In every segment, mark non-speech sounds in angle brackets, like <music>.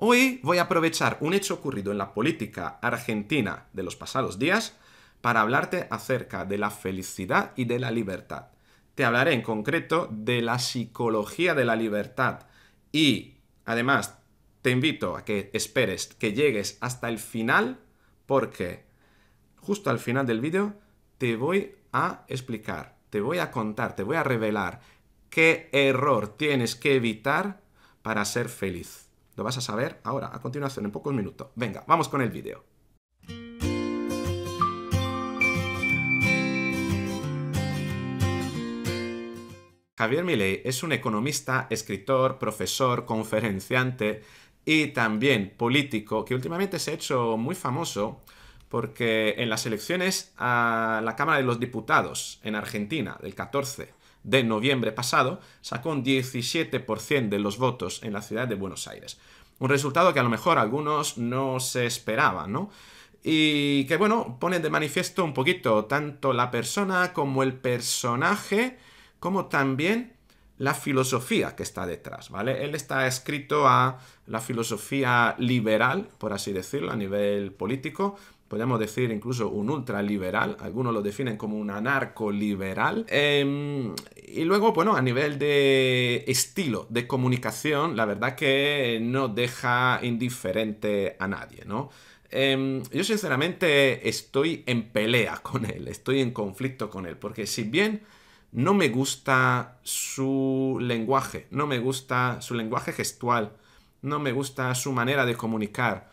Hoy voy a aprovechar un hecho ocurrido en la política argentina de los pasados días para hablarte acerca de la felicidad y de la libertad. Te hablaré en concreto de la psicología de la libertad y además te invito a que esperes que llegues hasta el final porque justo al final del vídeo te voy a explicar, te voy a contar, te voy a revelar qué error tienes que evitar para ser feliz. Lo vas a saber ahora, a continuación, en pocos minutos. Venga, vamos con el vídeo. Javier Milei es un economista, escritor, profesor, conferenciante y también político que últimamente se ha hecho muy famoso porque en las elecciones a la Cámara de los Diputados en Argentina del 14 de noviembre pasado, sacó un 17% de los votos en la ciudad de Buenos Aires. Un resultado que a lo mejor algunos no se esperaban, ¿no? Y que bueno, pone de manifiesto un poquito tanto la persona como el personaje, como también la filosofía que está detrás, ¿vale? Él está escrito a la filosofía liberal, por así decirlo, a nivel político, podríamos decir incluso un ultraliberal, algunos lo definen como un anarco-liberal. Em, y luego, bueno, a nivel de estilo de comunicación, la verdad que no deja indiferente a nadie, ¿no? Em, yo sinceramente estoy en pelea <laughs> con él, estoy en conflicto con él, porque si bien no me gusta su lenguaje, no me gusta su lenguaje gestual, no me gusta su manera de comunicar,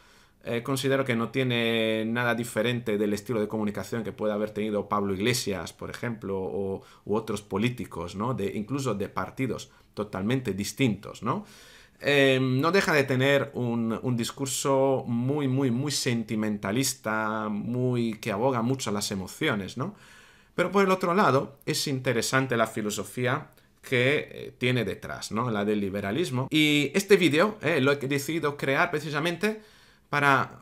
eh, considero que no tiene nada diferente del estilo de comunicación que puede haber tenido Pablo Iglesias, por ejemplo, o, u otros políticos, ¿no? De, incluso de partidos totalmente distintos, ¿no? Eh, no deja de tener un, discurso muy, muy, muy sentimentalista, muy que aboga mucho las emociones, ¿no? Pero por el otro lado, es interesante la filosofía que eh, tiene detrás, ¿no? La del liberalismo. Y este vídeo lo he decidido crear precisamente para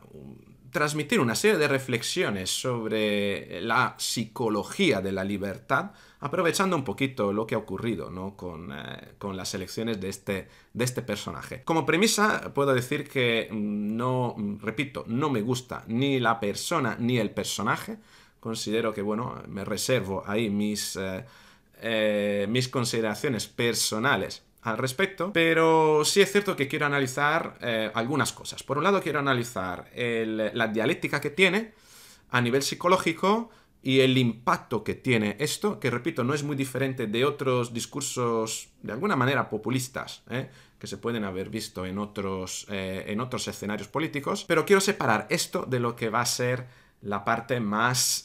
transmitir una serie de reflexiones sobre la psicología de la libertad, aprovechando un poquito lo que ha ocurrido eh, con, las elecciones este, de este, personaje. Como premisa, puedo decir que no, repito, no me gusta ni la persona ni el personaje. Considero que, bueno, me reservo ahí mis, eh, eh, mis consideraciones personales al respecto, pero sí es cierto que quiero analizar eh, algunas cosas. Por un lado, quiero analizar la dialéctica que tiene a nivel psicológico y el impacto que tiene esto, que repito, no es muy diferente de otros discursos de alguna manera populistas ¿eh? que se pueden haber visto en otros, eh, en otros escenarios políticos, pero quiero separar esto de lo que va a ser la parte más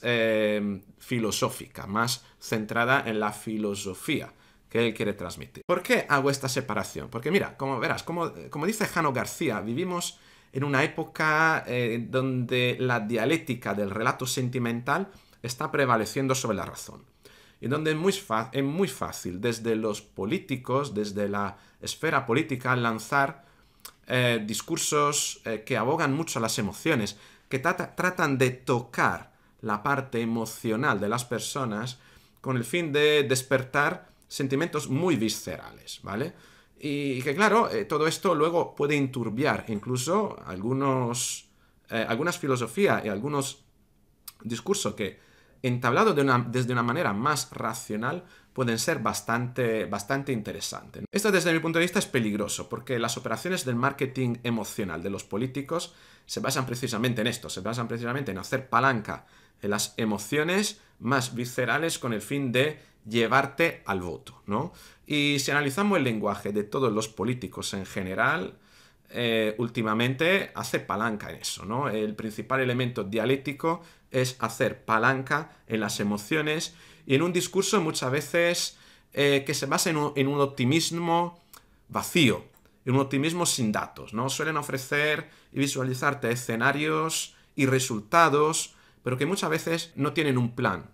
filosófica, más centrada en la filosofía que él quiere transmitir. ¿Por qué hago esta separación? Porque mira, como verás, como, dice Jano García, vivimos en una época eh, donde la dialéctica del relato sentimental está prevaleciendo sobre la razón. Y donde es muy, es muy fácil desde los políticos, desde la esfera política, lanzar eh, discursos eh, que abogan mucho a las emociones, que tratan de tocar la parte emocional de las personas con el fin de despertar sentimientos muy viscerales, ¿vale? Y que claro, eh, todo esto luego puede inturbiar incluso algunos, eh, algunas filosofías y algunos discursos que, entablado desde una manera más racional, pueden ser bastante, bastante interesantes. Esto desde mi punto de vista es peligroso, porque las operaciones del marketing emocional de los políticos se basan precisamente en esto, se basan precisamente en hacer palanca en las emociones más viscerales con el fin de llevarte al voto, ¿no? Y si analizamos el lenguaje de todos los políticos en general, eh, últimamente hace palanca en eso, ¿no? El principal elemento dialéctico es hacer palanca en las emociones y en un discurso muchas veces eh, que se basa en un, en un, optimismo vacío, en un optimismo sin datos, ¿no? Suelen ofrecer y visualizarte escenarios y resultados pero que muchas veces no tienen un plan,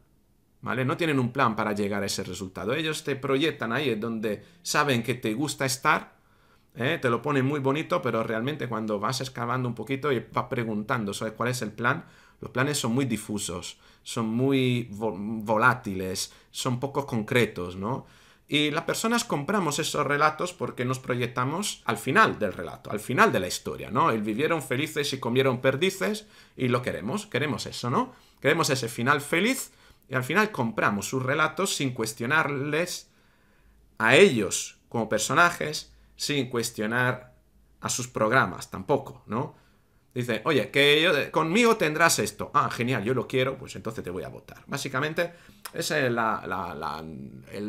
¿vale? No tienen un plan para llegar a ese resultado. Ellos te proyectan ahí donde saben que te gusta estar, ¿eh? te lo ponen muy bonito, pero realmente cuando vas excavando un poquito y vas preguntando, ¿sabes cuál es el plan? Los planes son muy difusos, son muy volátiles, son poco concretos, ¿no? Y las personas compramos esos relatos porque nos proyectamos al final del relato, al final de la historia, ¿no? El vivieron felices y comieron perdices y lo queremos, queremos eso, ¿no? Queremos ese final feliz y al final compramos sus relatos sin cuestionarles a ellos como personajes, sin cuestionar a sus programas tampoco, ¿no? Dice, oye, que eh, conmigo tendrás esto. Ah, genial, yo lo quiero, pues entonces te voy a votar. Básicamente, ese es el,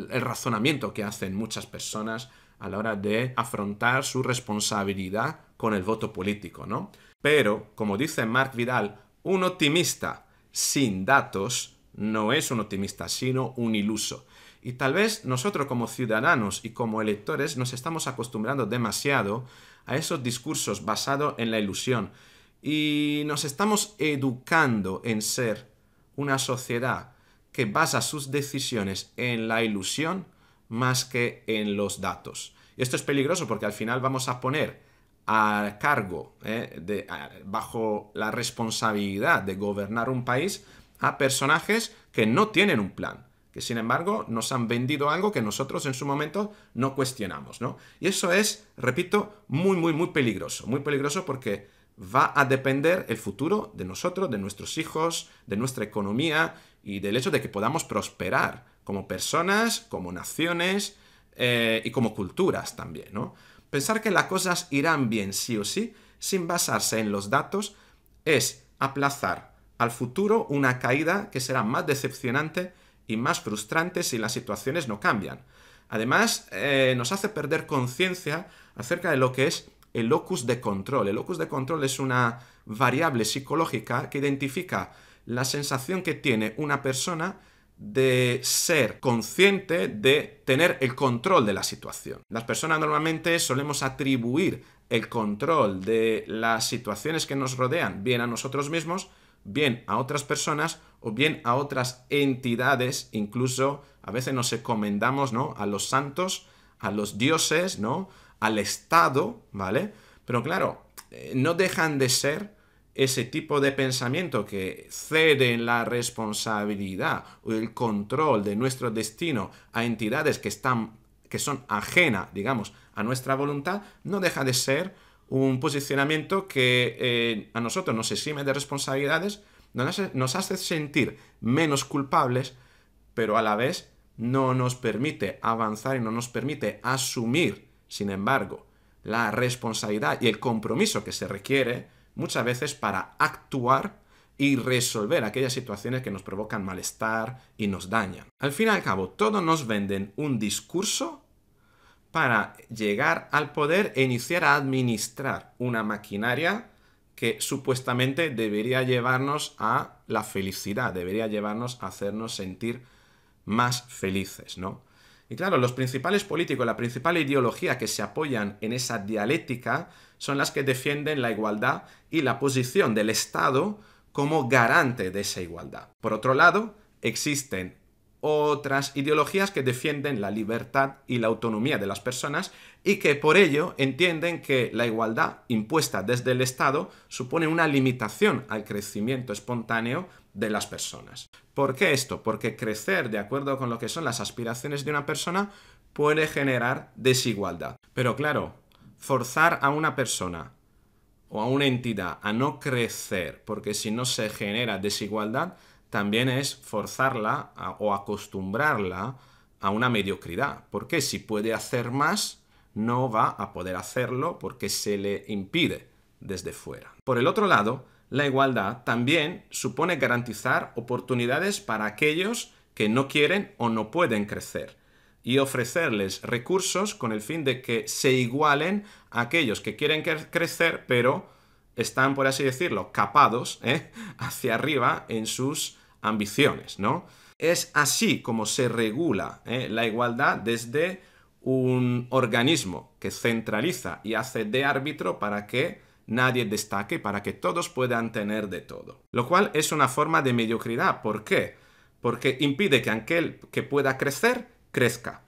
el, razonamiento que hacen muchas personas a la hora de afrontar su responsabilidad con el voto político, ¿no? Pero, como dice Marc Vidal, un optimista sin datos no es un optimista, sino un iluso. Y tal vez nosotros como ciudadanos y como electores nos estamos acostumbrando demasiado a esos discursos basados en la ilusión, y nos estamos educando en ser una sociedad que basa sus decisiones en la ilusión más que en los datos. Y esto es peligroso porque al final vamos a poner a cargo, eh, bajo la responsabilidad de gobernar un país, a personajes que no tienen un plan, que sin embargo nos han vendido algo que nosotros en su momento no cuestionamos, Y eso es, repito, muy, muy, muy peligroso, muy peligroso porque va a depender el futuro de nosotros, de nuestros hijos, de nuestra economía y del hecho de que podamos prosperar como personas, como naciones eh, y como culturas también, Pensar que las cosas irán bien sí o sí, sin basarse en los datos, es aplazar al futuro una caída que será más decepcionante y más frustrante si las situaciones no cambian. Además, eh, nos hace perder conciencia acerca de lo que es el locus de control. El locus de control es una variable psicológica que identifica la sensación que tiene una persona de ser consciente de tener el control de la situación. Las personas normalmente solemos atribuir el control de las situaciones que nos rodean bien a nosotros mismos, bien a otras personas o bien a otras entidades, incluso a veces nos encomendamos, ¿no? a los santos, a los dioses, ¿no? al Estado, ¿vale? Pero claro, eh, no dejan de ser ese tipo de pensamiento que cede la responsabilidad o el control de nuestro destino a entidades que están que son ajenas, digamos, a nuestra voluntad, no deja de ser un posicionamiento que eh, a nosotros nos exime de responsabilidades, nos hace sentir menos culpables, pero a la vez no nos permite avanzar y no nos permite asumir sin embargo, la responsabilidad y el compromiso que se requiere muchas veces para actuar y resolver aquellas situaciones que nos provocan malestar y nos dañan. Al fin y al cabo, todos nos venden un discurso para llegar al poder e iniciar a administrar una maquinaria que supuestamente debería llevarnos a la felicidad, debería llevarnos a hacernos sentir más felices, ¿no? Y claro, los principales políticos, la principal ideología que se apoyan en esa dialéctica son las que defienden la igualdad y la posición del Estado como garante de esa igualdad. Por otro lado, existen otras ideologías que defienden la libertad y la autonomía de las personas y que por ello entienden que la igualdad impuesta desde el Estado supone una limitación al crecimiento espontáneo de las personas. ¿Por qué esto? Porque crecer de acuerdo con lo que son las aspiraciones de una persona puede generar desigualdad. Pero claro, forzar a una persona o a una entidad a no crecer, porque si no se genera desigualdad, también es forzarla o acostumbrarla a una mediocridad, porque si puede hacer más, no va a poder hacerlo porque se le impide desde fuera. Por el otro lado, la igualdad también supone garantizar oportunidades para aquellos que no quieren o no pueden crecer y ofrecerles recursos con el fin de que se igualen a aquellos que quieren crecer pero están, por así decirlo, capados ¿eh? <laughs> hacia arriba en sus ambiciones, ¿no? Es así como se regula ¿eh? la igualdad desde un organismo que centraliza y hace de árbitro para que nadie destaque para que todos puedan tener de todo. Lo cual es una forma de mediocridad. ¿Por qué? Porque impide que aquel que pueda crecer, crezca.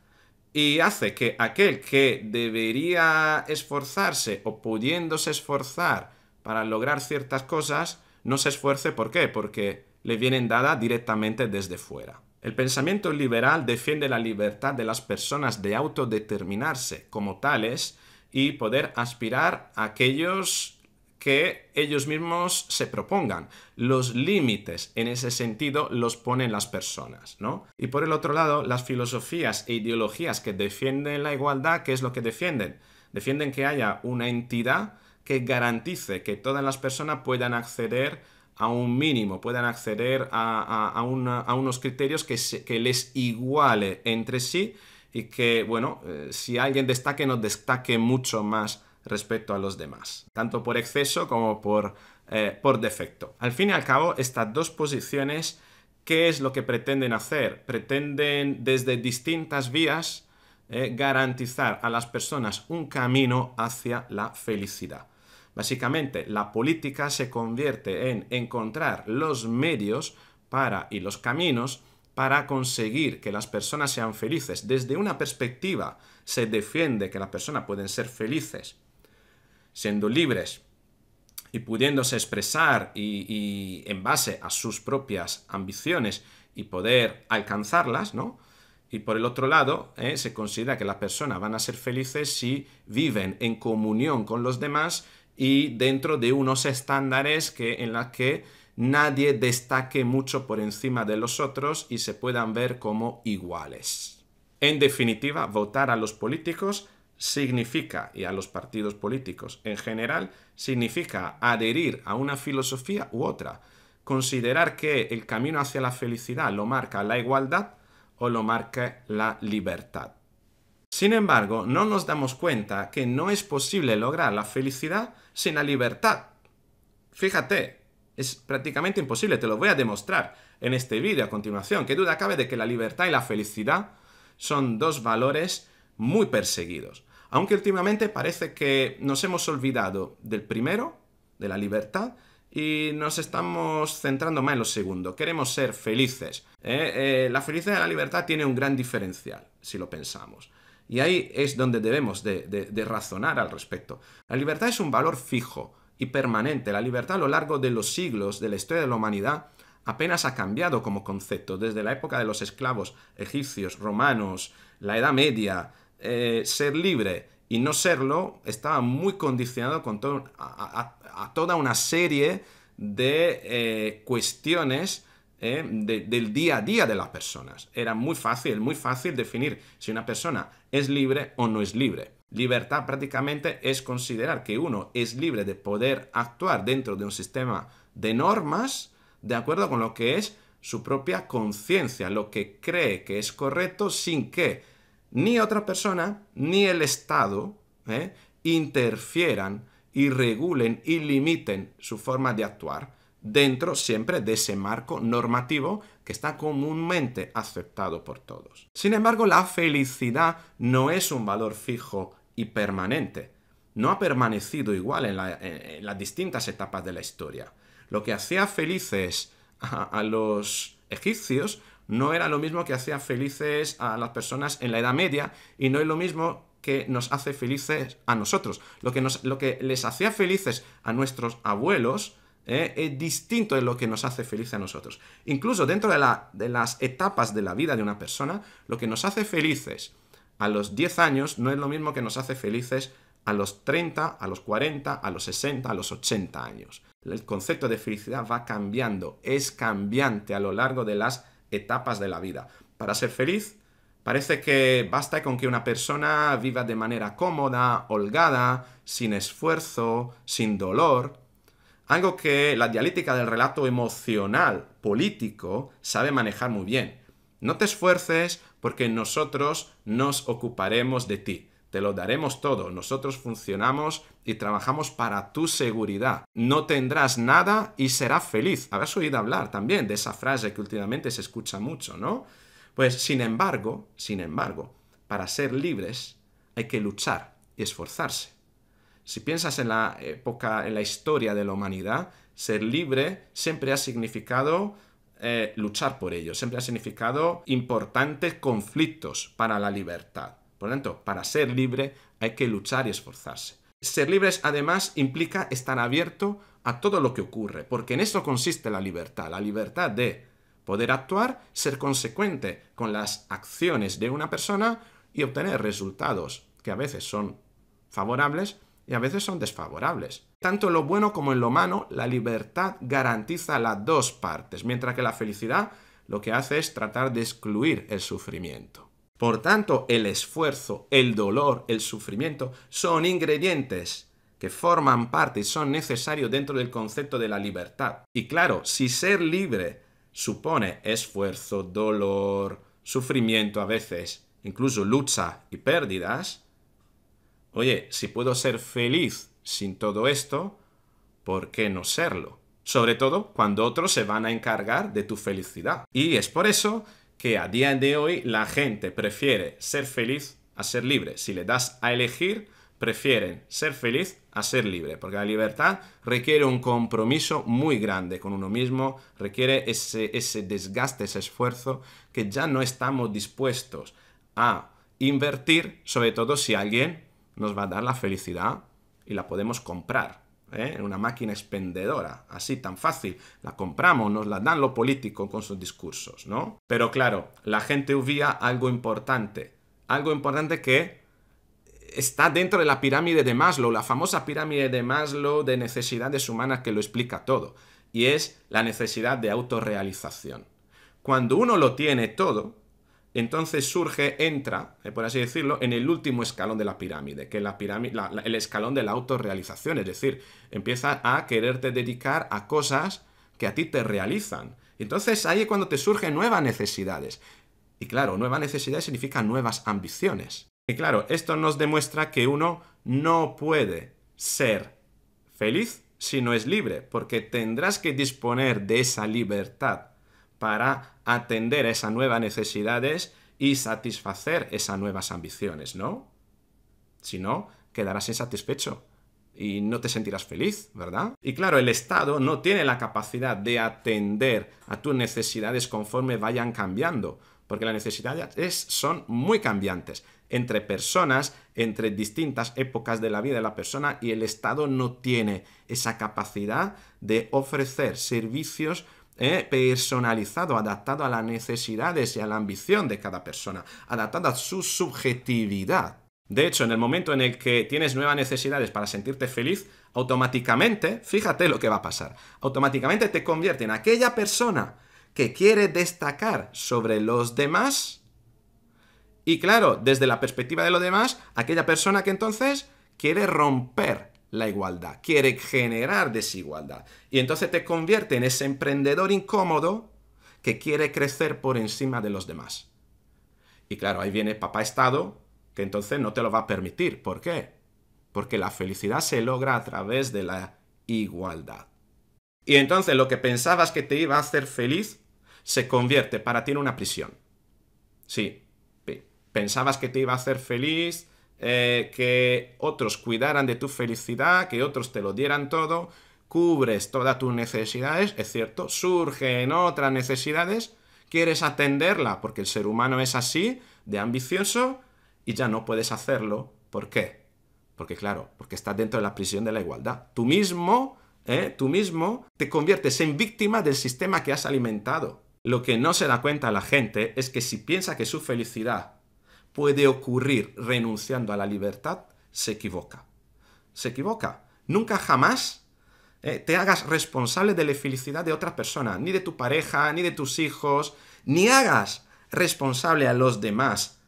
Y hace que aquel que debería esforzarse o pudiéndose esforzar para lograr ciertas cosas, no se esfuerce. ¿Por qué? Porque le vienen dadas directamente desde fuera. El pensamiento liberal defiende la libertad de las personas de autodeterminarse como tales y poder aspirar a aquellos que ellos mismos se propongan. Los límites en ese sentido los ponen las personas, ¿no? Y por el otro lado, las filosofías e ideologías que defienden la igualdad, ¿qué es lo que defienden? Defienden que haya una entidad que garantice que todas las personas puedan acceder a un mínimo, puedan acceder a, unos criterios que, que les iguale entre sí y que, bueno, eh, si alguien destaque, nos destaque mucho más respecto a los demás, tanto por exceso como por, eh, por defecto. Al fin y al cabo, estas dos posiciones, ¿qué es lo que pretenden hacer? Pretenden desde distintas vías eh, garantizar a las personas un camino hacia la felicidad. Básicamente, la política se convierte en encontrar los medios para y los caminos para conseguir que las personas sean felices. Desde una perspectiva se defiende que las personas pueden ser felices siendo libres y pudiéndose expresar y, en base a sus propias ambiciones y poder alcanzarlas, ¿no? Y por el otro lado, eh, se considera que las personas van a ser felices si viven en comunión con los demás y dentro de unos estándares que, en los que nadie destaque mucho por encima de los otros y se puedan ver como iguales. En definitiva, votar a los políticos significa, y a los partidos políticos en general, significa adherir a una filosofía u otra, considerar que el camino hacia la felicidad lo marca la igualdad o lo marca la libertad. Sin embargo, no nos damos cuenta que no es posible lograr la felicidad sin la libertad. Fíjate, es prácticamente imposible, te lo voy a demostrar en este vídeo a continuación. ¿Qué duda cabe de que la libertad y la felicidad son dos valores muy perseguidos? Aunque últimamente parece que nos hemos olvidado del primero, de la libertad, y nos estamos centrando más en lo segundo. Queremos ser felices. ¿eh? Eh, la felicidad y la libertad tienen un gran diferencial, si lo pensamos. Y ahí es donde debemos de razonar al respecto. La libertad es un valor fijo, y permanente. La libertad a lo largo de los siglos de la historia de la humanidad apenas ha cambiado como concepto, desde la época de los esclavos egipcios, romanos, la Edad Media, eh, ser libre y no serlo estaba muy condicionado con a, toda una serie de eh, cuestiones eh, del día a día de las personas. Era muy fácil, muy fácil definir si una persona es libre o no es libre. Libertad prácticamente es considerar que uno es libre de poder actuar dentro de un sistema de normas de acuerdo con lo que es su propia conciencia, lo que cree que es correcto sin que ni otra persona ni el Estado ¿eh? interfieran y regulen y limiten su forma de actuar dentro siempre de ese marco normativo que está comúnmente aceptado por todos. Sin embargo, la felicidad no es un valor fijo y permanente. No ha permanecido igual en, las distintas etapas de la historia. Lo que hacía felices a, los egipcios no era lo mismo que hacía felices a las personas en la Edad Media y no es lo mismo que nos hace felices a nosotros. Lo que, nos, lo que les hacía felices a nuestros abuelos eh, es distinto de lo que nos hace felices a nosotros. Incluso dentro de, la, de las etapas de la vida de una persona, lo que nos hace felices a los 10 años no es lo mismo que nos hace felices a los 30, a los 40, a los 60, a los 80 años. El concepto de felicidad va cambiando, es cambiante a lo largo de las etapas de la vida. Para ser feliz, parece que basta con que una persona viva de manera cómoda, holgada, sin esfuerzo, sin dolor. Algo que la dialéctica del relato emocional político sabe manejar muy bien. No te esfuerces porque nosotros nos ocuparemos de ti. Te lo daremos todo. Nosotros funcionamos y trabajamos para tu seguridad. No tendrás nada y serás feliz. Habrás oído hablar también de esa frase que últimamente se escucha mucho, ¿no? Pues sin embargo, sin embargo, para ser libres hay que luchar y esforzarse. Si piensas en la época, en la historia de la humanidad, ser libre siempre ha significado eh, luchar por ello, siempre ha significado importantes conflictos para la libertad. Por lo tanto, para ser libre hay que luchar y esforzarse. Ser libres además implica estar abierto a todo lo que ocurre, porque en eso consiste la libertad, la libertad de poder actuar, ser consecuente con las acciones de una persona y obtener resultados que a veces son favorables y a veces son desfavorables. Tanto en lo bueno como en lo malo, la libertad garantiza las dos partes, mientras que la felicidad lo que hace es tratar de excluir el sufrimiento. Por tanto, el esfuerzo, el dolor, el sufrimiento son ingredientes que forman parte y son necesarios dentro del concepto de la libertad. Y claro, si ser libre supone esfuerzo, dolor, sufrimiento a veces, incluso lucha y pérdidas, oye, si puedo ser feliz sin todo esto, ¿por qué no serlo? Sobre todo cuando otros se van a encargar de tu felicidad. Y es por eso que a día de hoy la gente prefiere ser feliz a ser libre. Si le das a elegir, prefieren ser feliz a ser libre, porque la libertad requiere un compromiso muy grande con uno mismo, requiere ese, desgaste, ese esfuerzo que ya no estamos dispuestos a invertir, sobre todo si alguien nos va a dar la felicidad y la podemos comprar. ¿eh? En una máquina expendedora, así tan fácil. La compramos, nos la dan lo político con sus discursos, ¿no? Pero claro, la gente hubía algo importante. Algo importante que está dentro de la pirámide de Maslow, la famosa pirámide de Maslow de necesidades humanas que lo explica todo. Y es la necesidad de autorrealización. Cuando uno lo tiene todo, entonces surge, entra, eh, por así decirlo, en el último escalón de la pirámide, que es la el escalón de la autorrealización, es decir, empieza a quererte dedicar a cosas que a ti te realizan. Entonces ahí es cuando te surgen nuevas necesidades. Y claro, nuevas necesidades significan nuevas ambiciones. Y claro, esto nos demuestra que uno no puede ser feliz si no es libre, porque tendrás que disponer de esa libertad para atender a esas nuevas necesidades y satisfacer esas nuevas ambiciones, ¿no? Si no, quedarás insatisfecho y no te sentirás feliz, ¿verdad? Y claro, el Estado no tiene la capacidad de atender a tus necesidades conforme vayan cambiando, porque las necesidades son muy cambiantes entre personas, entre distintas épocas de la vida de la persona y el Estado no tiene esa capacidad de ofrecer servicios eh, personalizado, adaptado a las necesidades y a la ambición de cada persona, adaptado a su subjetividad. De hecho, en el momento en el que tienes nuevas necesidades para sentirte feliz, automáticamente, fíjate lo que va a pasar, automáticamente te convierte en aquella persona que quiere destacar sobre los demás. Y claro, desde la perspectiva de los demás, aquella persona que entonces quiere romper la igualdad, quiere generar desigualdad. Y entonces te convierte en ese emprendedor incómodo que quiere crecer por encima de los demás. Y claro, ahí viene papá Estado, que entonces no te lo va a permitir. ¿Por qué? Porque la felicidad se logra a través de la igualdad. Y entonces lo que pensabas que te iba a hacer feliz se convierte para ti en una prisión. Sí, pensabas que te iba a hacer feliz eh, que otros cuidaran de tu felicidad, que otros te lo dieran todo, cubres todas tus necesidades, es cierto, surgen otras necesidades, quieres atenderla porque el ser humano es así, de ambicioso, y ya no puedes hacerlo. ¿Por qué? Porque claro, porque estás dentro de la prisión de la igualdad. Tú mismo, ¿eh? tú mismo te conviertes en víctima del sistema que has alimentado. Lo que no se da cuenta la gente es que si piensa que su felicidad puede ocurrir renunciando a la libertad, se equivoca. Se equivoca. Nunca jamás eh, te hagas responsable de la felicidad de otra persona, ni de tu pareja, ni de tus hijos, ni hagas responsable a los demás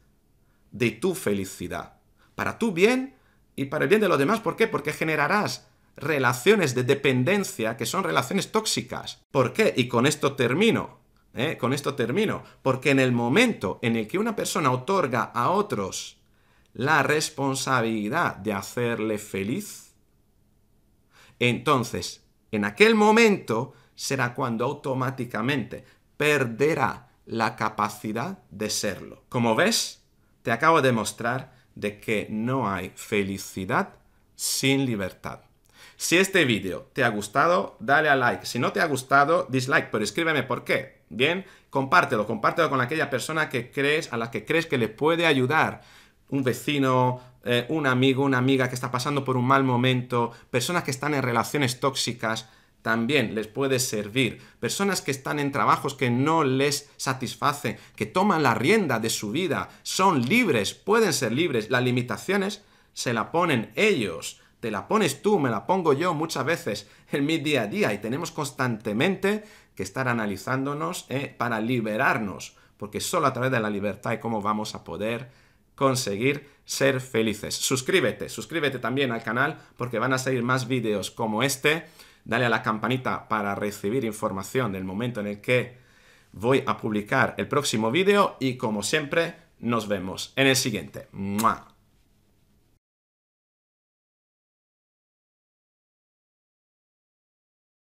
de tu felicidad, para tu bien y para el bien de los demás. ¿Por qué? Porque generarás relaciones de dependencia que son relaciones tóxicas. ¿Por qué? Y con esto termino. ¿Eh? con esto termino, porque en el momento en el que una persona otorga a otros la responsabilidad de hacerle feliz, entonces, en aquel momento será cuando automáticamente perderá la capacidad de serlo. Como ves, te acabo de mostrar de que no hay felicidad sin libertad. Si este vídeo te ha gustado, dale a like. Si no te ha gustado, dislike, pero escríbeme por qué Bien, compártelo, compártelo con aquella persona que crees, a la que crees que le puede ayudar. Un vecino, eh, un amigo, una amiga que está pasando por un mal momento, personas que están en relaciones tóxicas, también les puede servir. Personas que están en trabajos que no les satisfacen, que toman la rienda de su vida, son libres, pueden ser libres. Las limitaciones se la ponen ellos te la pones tú, me la pongo yo muchas veces en mi día a día y tenemos constantemente que estar analizándonos eh, para liberarnos, porque solo a través de la libertad es cómo vamos a poder conseguir ser felices. Suscríbete, suscríbete también al canal porque van a salir más vídeos como este. Dale a la campanita para recibir información del momento en el que voy a publicar el próximo vídeo y como siempre nos vemos en el siguiente.